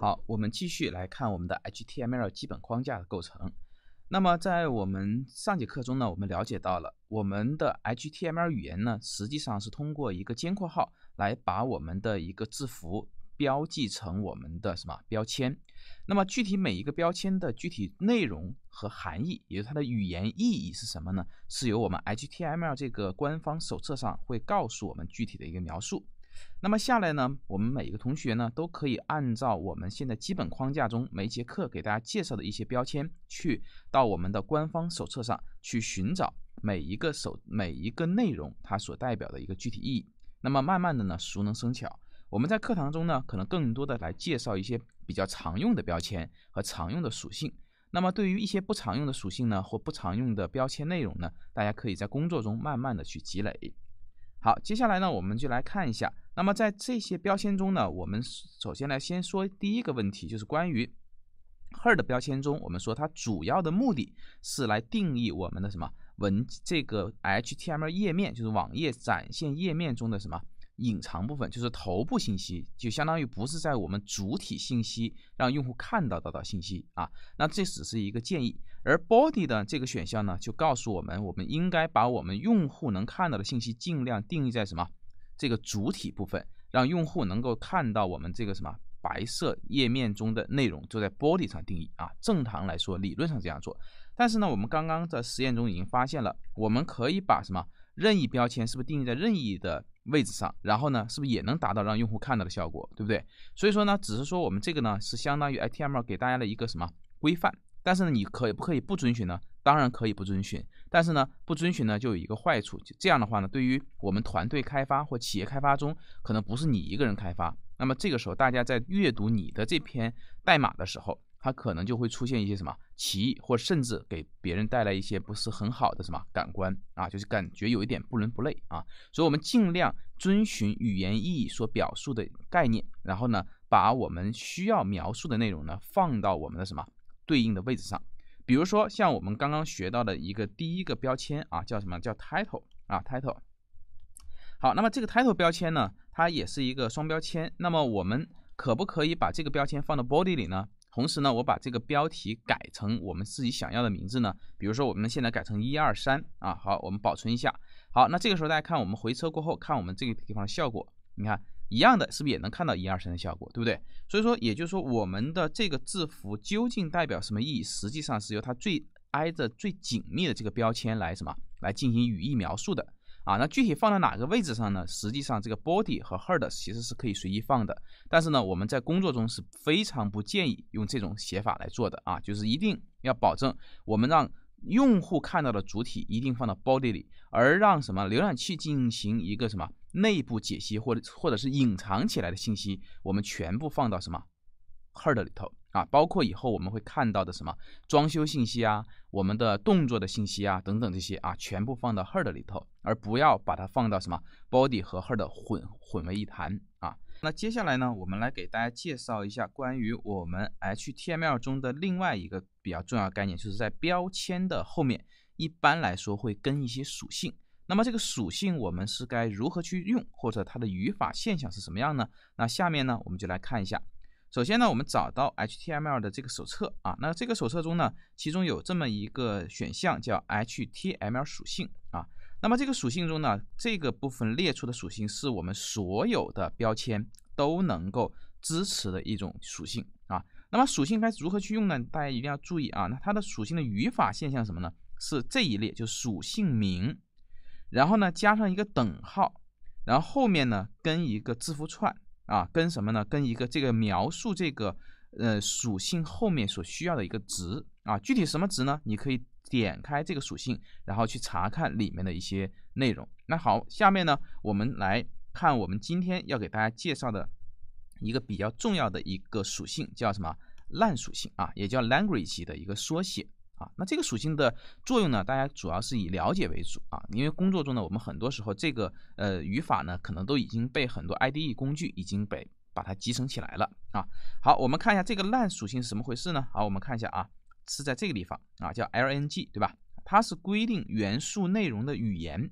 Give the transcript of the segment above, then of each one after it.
好，我们继续来看我们的 HTML 基本框架的构成。那么，在我们上节课中呢，我们了解到了我们的 HTML 语言呢，实际上是通过一个尖括号来把我们的一个字符标记成我们的什么标签。那么，具体每一个标签的具体内容和含义，也就是它的语言意义是什么呢？是由我们 HTML 这个官方手册上会告诉我们具体的一个描述。那么下来呢，我们每一个同学呢，都可以按照我们现在基本框架中每一节课给大家介绍的一些标签，去到我们的官方手册上去寻找每一个手每一个内容它所代表的一个具体意义。那么慢慢的呢，熟能生巧。我们在课堂中呢，可能更多的来介绍一些比较常用的标签和常用的属性。那么对于一些不常用的属性呢，或不常用的标签内容呢，大家可以在工作中慢慢的去积累。好，接下来呢，我们就来看一下。那么在这些标签中呢，我们首先来先说第一个问题，就是关于 h e r d 标签中，我们说它主要的目的，是来定义我们的什么文这个 HTML 页面，就是网页展现页面中的什么隐藏部分，就是头部信息，就相当于不是在我们主体信息让用户看到到的信息啊。那这只是一个建议，而 body 的这个选项呢，就告诉我们，我们应该把我们用户能看到的信息，尽量定义在什么？这个主体部分让用户能够看到我们这个什么白色页面中的内容，就在玻璃上定义啊。正常来说，理论上这样做，但是呢，我们刚刚在实验中已经发现了，我们可以把什么任意标签是不是定义在任意的位置上，然后呢，是不是也能达到让用户看到的效果，对不对？所以说呢，只是说我们这个呢是相当于 h T M 给大家的一个什么规范。但是呢，你可以不可以不遵循呢？当然可以不遵循。但是呢，不遵循呢，就有一个坏处。这样的话呢，对于我们团队开发或企业开发中，可能不是你一个人开发。那么这个时候，大家在阅读你的这篇代码的时候，它可能就会出现一些什么歧义，或甚至给别人带来一些不是很好的什么感官啊，就是感觉有一点不伦不类啊。所以，我们尽量遵循语言意义所表述的概念，然后呢，把我们需要描述的内容呢，放到我们的什么？对应的位置上，比如说像我们刚刚学到的一个第一个标签啊，叫什么叫 title 啊 title。好，那么这个 title 标签呢，它也是一个双标签。那么我们可不可以把这个标签放到 body 里呢？同时呢，我把这个标题改成我们自己想要的名字呢？比如说我们现在改成一二三啊。好，我们保存一下。好，那这个时候大家看，我们回车过后，看我们这个地方的效果，你看。一样的，是不是也能看到一二三的效果，对不对？所以说，也就是说，我们的这个字符究竟代表什么意义，实际上是由它最挨着、最紧密的这个标签来什么来进行语义描述的啊。那具体放在哪个位置上呢？实际上，这个 body 和 head 其实是可以随意放的，但是呢，我们在工作中是非常不建议用这种写法来做的啊。就是一定要保证我们让用户看到的主体一定放到 body 里，而让什么浏览器进行一个什么。内部解析或者或者是隐藏起来的信息，我们全部放到什么 h e r d 里头啊？包括以后我们会看到的什么装修信息啊、我们的动作的信息啊等等这些啊，全部放到 h e r d 里头，而不要把它放到什么 body 和 h e r d 混混为一谈啊。那接下来呢，我们来给大家介绍一下关于我们 HTML 中的另外一个比较重要概念，就是在标签的后面，一般来说会跟一些属性。那么这个属性我们是该如何去用，或者它的语法现象是什么样呢？那下面呢我们就来看一下。首先呢我们找到 HTML 的这个手册啊，那这个手册中呢其中有这么一个选项叫 HTML 属性啊。那么这个属性中呢这个部分列出的属性是我们所有的标签都能够支持的一种属性啊。那么属性该如何去用呢？大家一定要注意啊。那它的属性的语法现象什么呢？是这一列就属性名。然后呢，加上一个等号，然后后面呢跟一个字符串啊，跟什么呢？跟一个这个描述这个呃属性后面所需要的一个值啊，具体什么值呢？你可以点开这个属性，然后去查看里面的一些内容。那好，下面呢我们来看我们今天要给大家介绍的一个比较重要的一个属性，叫什么烂属性啊，也叫 language 的一个缩写。啊，那这个属性的作用呢？大家主要是以了解为主啊，因为工作中呢，我们很多时候这个呃语法呢，可能都已经被很多 IDE 工具已经被把它集成起来了啊。好，我们看一下这个 l a n 属性是什么回事呢？好，我们看一下啊，是在这个地方啊，叫 lng 对吧？它是规定元素内容的语言。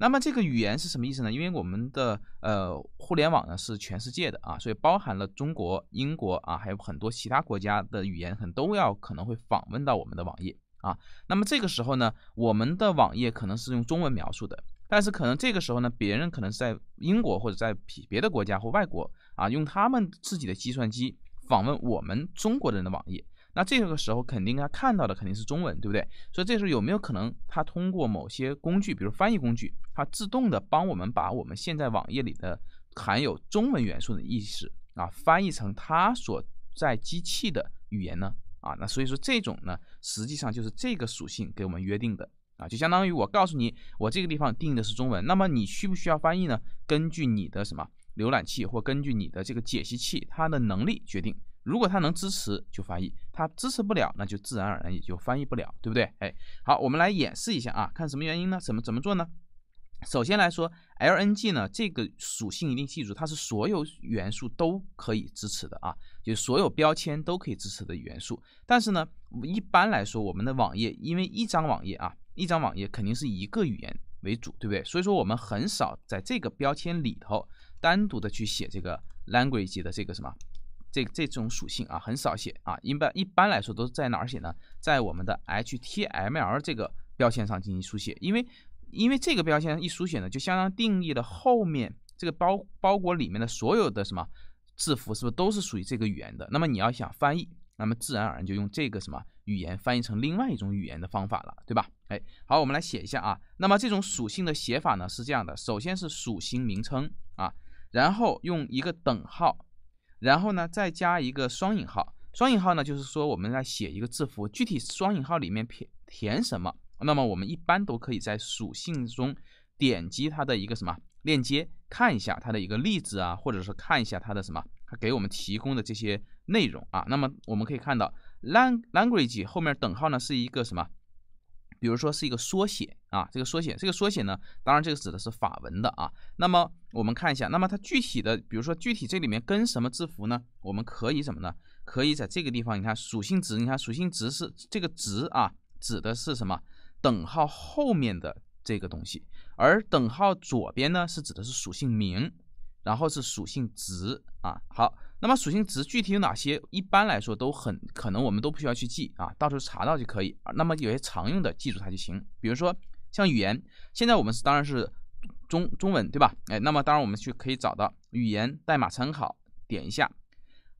那么这个语言是什么意思呢？因为我们的呃互联网呢是全世界的啊，所以包含了中国、英国啊，还有很多其他国家的语言，可能都要可能会访问到我们的网页啊。那么这个时候呢，我们的网页可能是用中文描述的，但是可能这个时候呢，别人可能是在英国或者在别的国家或外国啊，用他们自己的计算机访问我们中国人的网页。那这个时候肯定他看到的肯定是中文，对不对？所以这时候有没有可能他通过某些工具，比如翻译工具，它自动的帮我们把我们现在网页里的含有中文元素的意思啊翻译成它所在机器的语言呢？啊，那所以说这种呢，实际上就是这个属性给我们约定的啊，就相当于我告诉你，我这个地方定义的是中文，那么你需不需要翻译呢？根据你的什么浏览器或根据你的这个解析器它的能力决定。如果它能支持就翻译，它支持不了，那就自然而然也就翻译不了，对不对？哎，好，我们来演示一下啊，看什么原因呢？怎么怎么做呢？首先来说，lng 呢这个属性一定记住，它是所有元素都可以支持的啊，就所有标签都可以支持的元素。但是呢，一般来说，我们的网页因为一张网页啊，一张网页肯定是一个语言为主，对不对？所以说我们很少在这个标签里头单独的去写这个 language 的这个什么。这这种属性啊很少写啊，一般一般来说都是在哪儿写呢？在我们的 HTML 这个标签上进行书写，因为因为这个标签一书写呢，就相当定义了后面这个包包裹里面的所有的什么字符，是不是都是属于这个语言的？那么你要想翻译，那么自然而然就用这个什么语言翻译成另外一种语言的方法了，对吧？哎，好，我们来写一下啊。那么这种属性的写法呢是这样的，首先是属性名称啊，然后用一个等号。然后呢，再加一个双引号。双引号呢，就是说我们在写一个字符，具体双引号里面填填什么，那么我们一般都可以在属性中点击它的一个什么链接，看一下它的一个例子啊，或者是看一下它的什么，它给我们提供的这些内容啊。那么我们可以看到 lang language 后面等号呢是一个什么？比如说是一个缩写啊，这个缩写，这个缩写呢，当然这个指的是法文的啊。那么我们看一下，那么它具体的，比如说具体这里面跟什么字符呢？我们可以什么呢？可以在这个地方，你看属性值，你看属性值是这个值啊，指的是什么？等号后面的这个东西，而等号左边呢是指的是属性名，然后是属性值啊。好。那么属性值具体有哪些？一般来说都很可能我们都不需要去记啊，到时候查到就可以。那么有些常用的记住它就行，比如说像语言，现在我们是当然是中中文对吧？哎，那么当然我们去可以找到语言代码参考，点一下。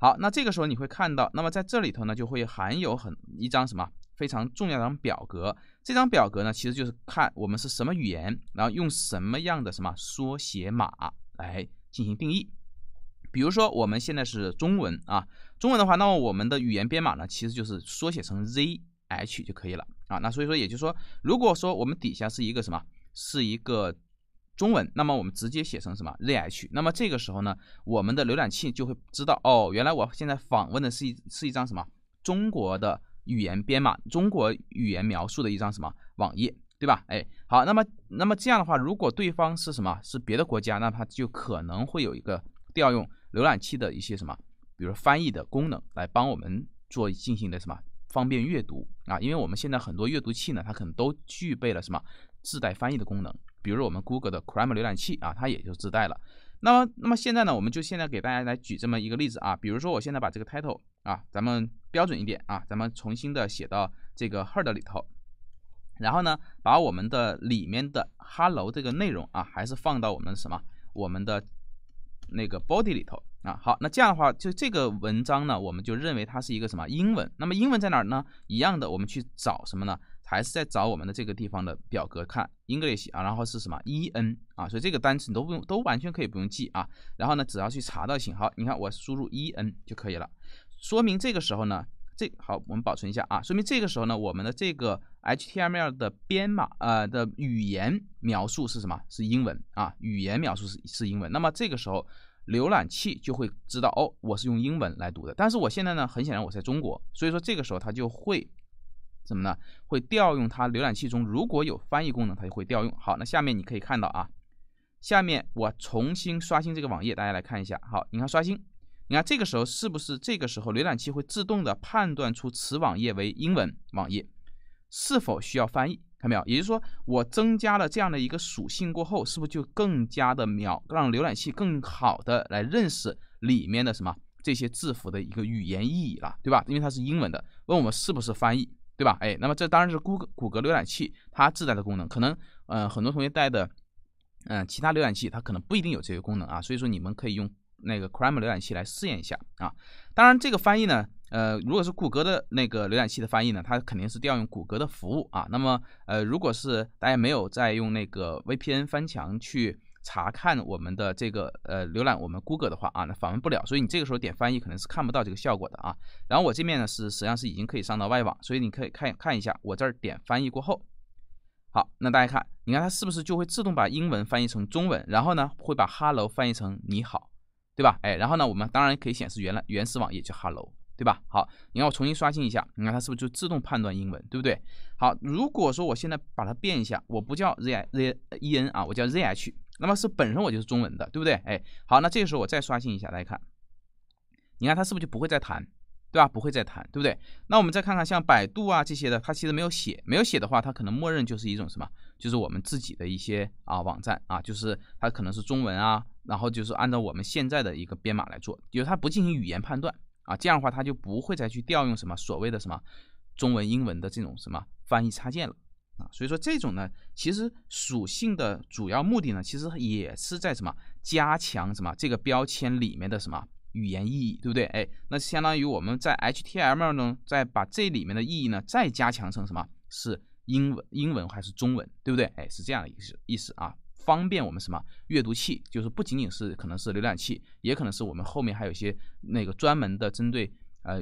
好，那这个时候你会看到，那么在这里头呢就会含有很一张什么非常重要的一张表格。这张表格呢其实就是看我们是什么语言，然后用什么样的什么缩写码来进行定义。比如说我们现在是中文啊，中文的话，那么我们的语言编码呢，其实就是缩写成 ZH 就可以了啊。那所以说，也就是说，如果说我们底下是一个什么，是一个中文，那么我们直接写成什么 ZH，那么这个时候呢，我们的浏览器就会知道，哦，原来我现在访问的是一是一张什么中国的语言编码，中国语言描述的一张什么网页，对吧？哎，好，那么那么这样的话，如果对方是什么是别的国家，那他就可能会有一个调用。浏览器的一些什么，比如翻译的功能，来帮我们做进行的什么方便阅读啊，因为我们现在很多阅读器呢，它可能都具备了什么自带翻译的功能，比如我们 Google 的 Chrome 浏览器啊，它也就自带了。那么，那么现在呢，我们就现在给大家来举这么一个例子啊，比如说我现在把这个 title 啊，咱们标准一点啊，咱们重新的写到这个 head 里头，然后呢，把我们的里面的 hello 这个内容啊，还是放到我们什么我们的。那个 body 里头啊，好，那这样的话，就这个文章呢，我们就认为它是一个什么英文？那么英文在哪儿呢？一样的，我们去找什么呢？还是在找我们的这个地方的表格看 English 啊，然后是什么 E N 啊，所以这个单词你都不用，都完全可以不用记啊。然后呢，只要去查到就行。好，你看我输入 E N 就可以了，说明这个时候呢。这好，我们保存一下啊。说明这个时候呢，我们的这个 HTML 的编码，呃的语言描述是什么？是英文啊，语言描述是是英文。那么这个时候，浏览器就会知道，哦，我是用英文来读的。但是我现在呢，很显然我在中国，所以说这个时候它就会怎么呢？会调用它浏览器中如果有翻译功能，它就会调用。好，那下面你可以看到啊，下面我重新刷新这个网页，大家来看一下。好，你看刷新。你看这个时候是不是这个时候浏览器会自动的判断出此网页为英文网页，是否需要翻译？看到没有？也就是说我增加了这样的一个属性过后，是不是就更加的秒，让浏览器更好的来认识里面的什么这些字符的一个语言意义了，对吧？因为它是英文的，问我们是不是翻译，对吧？哎，那么这当然是谷歌谷歌浏览器它自带的功能，可能呃很多同学带的嗯其他浏览器它可能不一定有这个功能啊，所以说你们可以用。那个 Chrome 浏览器来试验一下啊。当然，这个翻译呢，呃，如果是谷歌的那个浏览器的翻译呢，它肯定是调用谷歌的服务啊。那么，呃，如果是大家没有在用那个 VPN 翻墙去查看我们的这个呃浏览我们谷歌的话啊，那访问不了，所以你这个时候点翻译可能是看不到这个效果的啊。然后我这面呢是实际上是已经可以上到外网，所以你可以看看一下，我这儿点翻译过后，好，那大家看，你看它是不是就会自动把英文翻译成中文，然后呢会把 Hello 翻译成你好。对吧？哎，然后呢，我们当然可以显示原来原始网页叫 Hello，对吧？好，你看我重新刷新一下，你看它是不是就自动判断英文，对不对？好，如果说我现在把它变一下，我不叫 ZI Z E N 啊，我叫 Z H，那么是本身我就是中文的，对不对？哎，好，那这个时候我再刷新一下，大家看，你看它是不是就不会再弹？对吧？不会再弹，对不对？那我们再看看像百度啊这些的，它其实没有写，没有写的话，它可能默认就是一种什么，就是我们自己的一些啊网站啊，就是它可能是中文啊，然后就是按照我们现在的一个编码来做，就是它不进行语言判断啊，这样的话它就不会再去调用什么所谓的什么中文英文的这种什么翻译插件了啊。所以说这种呢，其实属性的主要目的呢，其实也是在什么加强什么这个标签里面的什么。语言意义对不对？哎，那相当于我们在 HTML 呢，再把这里面的意义呢再加强成什么是英文英文还是中文对不对？哎，是这样的一个意思啊，方便我们什么阅读器？就是不仅仅是可能是浏览器，也可能是我们后面还有一些那个专门的针对呃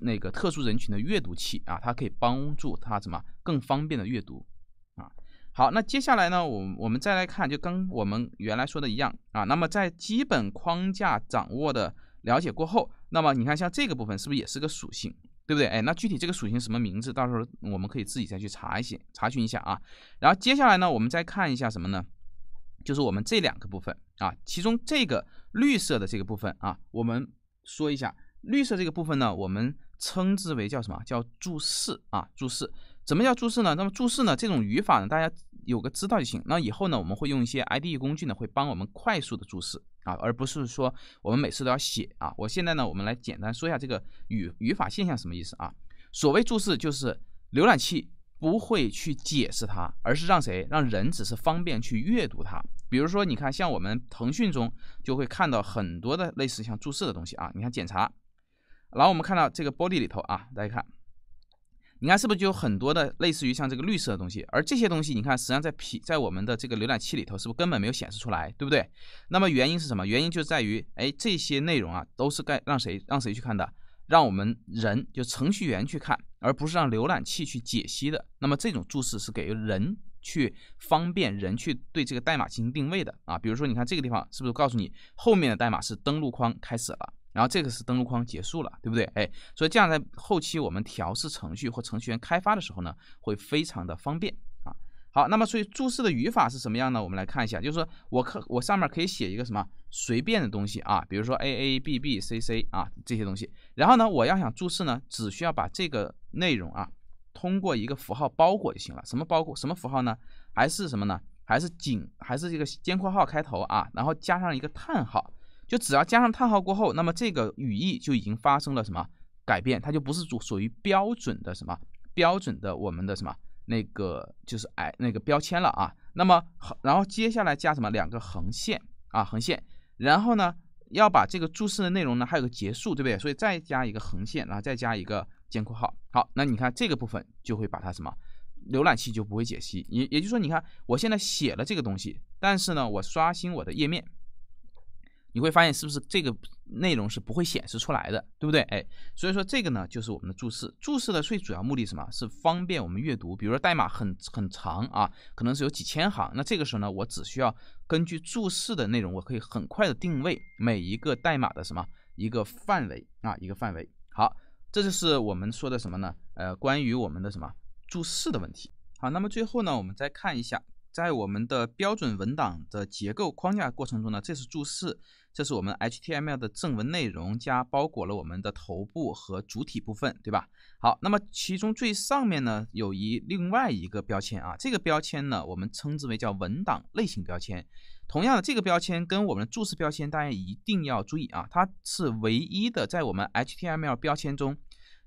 那个特殊人群的阅读器啊，它可以帮助他什么更方便的阅读啊。好，那接下来呢，我我们再来看，就跟我们原来说的一样啊。那么在基本框架掌握的。了解过后，那么你看像这个部分是不是也是个属性，对不对？哎，那具体这个属性什么名字，到时候我们可以自己再去查一些查询一下啊。然后接下来呢，我们再看一下什么呢？就是我们这两个部分啊，其中这个绿色的这个部分啊，我们说一下绿色这个部分呢，我们称之为叫什么叫注释啊？注释怎么叫注释呢？那么注释呢这种语法呢，大家有个知道就行。那以后呢，我们会用一些 IDE 工具呢，会帮我们快速的注释。啊，而不是说我们每次都要写啊。我现在呢，我们来简单说一下这个语语法现象什么意思啊？所谓注释，就是浏览器不会去解释它，而是让谁让人只是方便去阅读它。比如说，你看像我们腾讯中就会看到很多的类似像注释的东西啊。你看检查，然后我们看到这个 body 里头啊，大家看。你看是不是就有很多的类似于像这个绿色的东西，而这些东西你看实际上在皮在我们的这个浏览器里头是不是根本没有显示出来，对不对？那么原因是什么？原因就在于哎这些内容啊都是该让谁让谁去看的，让我们人就程序员去看，而不是让浏览器去解析的。那么这种注释是给人去方便人去对这个代码进行定位的啊。比如说你看这个地方是不是告诉你后面的代码是登录框开始了？然后这个是登录框结束了，对不对？哎，所以这样在后期我们调试程序或程序员开发的时候呢，会非常的方便啊。好，那么所以注释的语法是什么样呢？我们来看一下，就是说我可我上面可以写一个什么随便的东西啊，比如说 a a b b c c 啊这些东西。然后呢，我要想注释呢，只需要把这个内容啊通过一个符号包裹就行了。什么包裹？什么符号呢？还是什么呢？还是紧还是这个尖括号开头啊，然后加上一个叹号。就只要加上叹号过后，那么这个语义就已经发生了什么改变？它就不是属属于标准的什么标准的我们的什么那个就是哎那个标签了啊。那么好，然后接下来加什么两个横线啊横线，然后呢要把这个注释的内容呢还有个结束对不对？所以再加一个横线，然后再加一个尖括号。好，那你看这个部分就会把它什么浏览器就不会解析，也也就是说你看我现在写了这个东西，但是呢我刷新我的页面。你会发现是不是这个内容是不会显示出来的，对不对？哎，所以说这个呢，就是我们的注释。注释的最主要目的什么？是方便我们阅读。比如说代码很很长啊，可能是有几千行，那这个时候呢，我只需要根据注释的内容，我可以很快的定位每一个代码的什么一个范围啊，一个范围。好，这就是我们说的什么呢？呃，关于我们的什么注释的问题。好，那么最后呢，我们再看一下。在我们的标准文档的结构框架过程中呢，这是注释，这是我们 HTML 的正文内容，加包裹了我们的头部和主体部分，对吧？好，那么其中最上面呢有一另外一个标签啊，这个标签呢我们称之为叫文档类型标签。同样的，这个标签跟我们的注释标签，大家一定要注意啊，它是唯一的在我们 HTML 标签中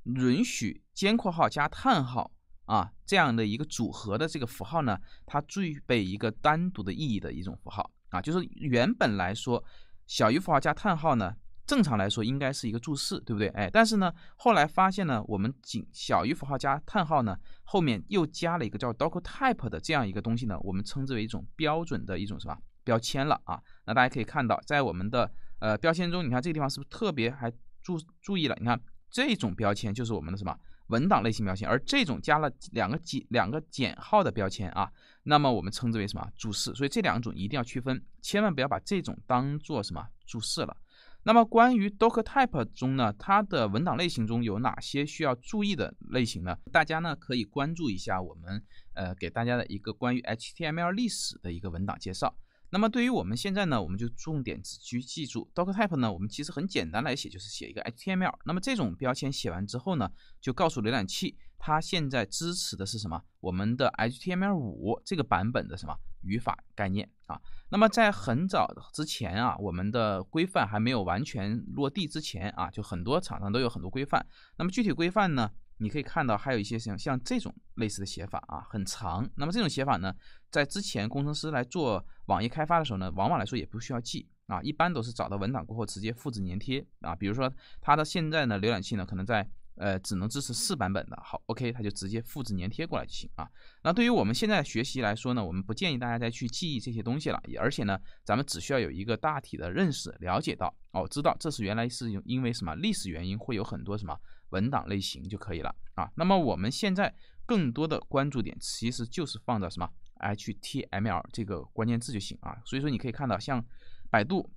允许尖括号加叹号。啊，这样的一个组合的这个符号呢，它具备一个单独的意义的一种符号啊，就是原本来说，小于符号加叹号呢，正常来说应该是一个注释，对不对？哎，但是呢，后来发现呢，我们仅小于符号加叹号呢，后面又加了一个叫 doc type 的这样一个东西呢，我们称之为一种标准的一种什么标签了啊？那大家可以看到，在我们的呃标签中，你看这个地方是不是特别还注注意了？你看这种标签就是我们的什么？文档类型标签，而这种加了两个减两个减号的标签啊，那么我们称之为什么注释？所以这两种一定要区分，千万不要把这种当做什么注释了。那么关于 docType 中呢，它的文档类型中有哪些需要注意的类型呢？大家呢可以关注一下我们呃给大家的一个关于 HTML 历史的一个文档介绍。那么对于我们现在呢，我们就重点只需记住，doctype 呢，我们其实很简单来写，就是写一个 html。那么这种标签写完之后呢，就告诉浏览器，它现在支持的是什么？我们的 HTML 五这个版本的什么语法概念啊？那么在很早之前啊，我们的规范还没有完全落地之前啊，就很多厂商都有很多规范。那么具体规范呢？你可以看到，还有一些像像这种类似的写法啊，很长。那么这种写法呢，在之前工程师来做网页开发的时候呢，往往来说也不需要记啊，一般都是找到文档过后直接复制粘贴啊。比如说它的现在呢，浏览器呢可能在呃只能支持四版本的，好，OK，它就直接复制粘贴过来就行啊。那对于我们现在学习来说呢，我们不建议大家再去记忆这些东西了，而且呢，咱们只需要有一个大体的认识，了解到哦，知道这是原来是因为什么历史原因会有很多什么。文档类型就可以了啊，那么我们现在更多的关注点其实就是放在什么 HTML 这个关键字就行啊，所以说你可以看到像百度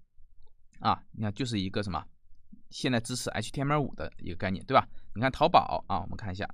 啊，你看就是一个什么现在支持 HTML5 的一个概念，对吧？你看淘宝啊，我们看一下。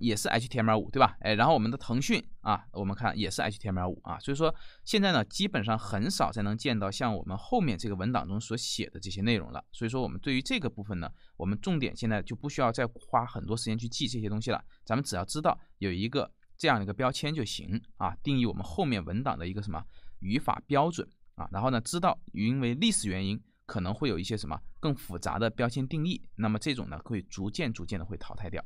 也是 HTML5 对吧？哎，然后我们的腾讯啊，我们看也是 HTML5 啊，所以说现在呢，基本上很少再能见到像我们后面这个文档中所写的这些内容了。所以说我们对于这个部分呢，我们重点现在就不需要再花很多时间去记这些东西了。咱们只要知道有一个这样的一个标签就行啊，定义我们后面文档的一个什么语法标准啊，然后呢，知道因为历史原因可能会有一些什么更复杂的标签定义，那么这种呢会逐渐逐渐的会淘汰掉。